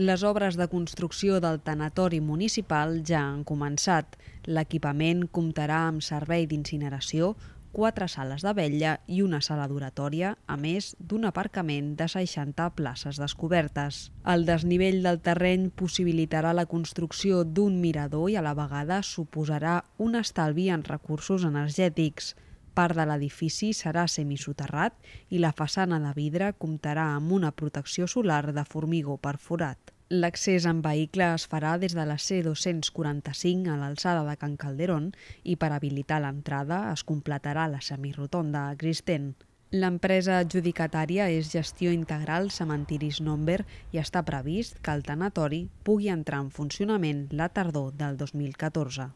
Les obres de construcció del tanatori municipal ja han començat. L'equipament comptarà amb servei d'incineració, quatre sales de vetlla i una sala d'oratòria, a més d'un aparcament de 60 places descobertes. El desnivell del terreny possibilitarà la construcció d'un mirador i a la vegada suposarà un estalvi en recursos energètics. Part de l'edifici serà semisoterrat i la façana de vidre comptarà amb una protecció solar de formigó perforat. L'accés en vehicle es farà des de la C-245 a l'alçada de Can Calderón i per habilitar l'entrada es completarà la semirotonda existent. L'empresa adjudicatària és Gestió Integral Cementiris Nomber i està previst que el tanatori pugui entrar en funcionament la tardor del 2014.